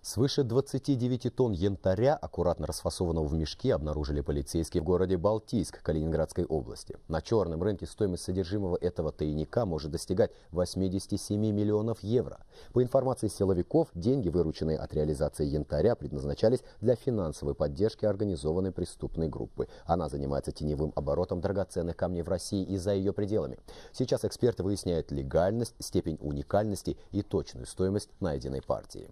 Свыше 29 тонн янтаря, аккуратно расфасованного в мешке, обнаружили полицейские в городе Балтийск Калининградской области. На черном рынке стоимость содержимого этого тайника может достигать 87 миллионов евро. По информации силовиков, деньги, вырученные от реализации янтаря, предназначались для финансовой поддержки организованной преступной группы. Она занимается теневым оборотом драгоценных камней в России и за ее пределами. Сейчас эксперты выясняют легальность, степень уникальности и точную стоимость найденной партии.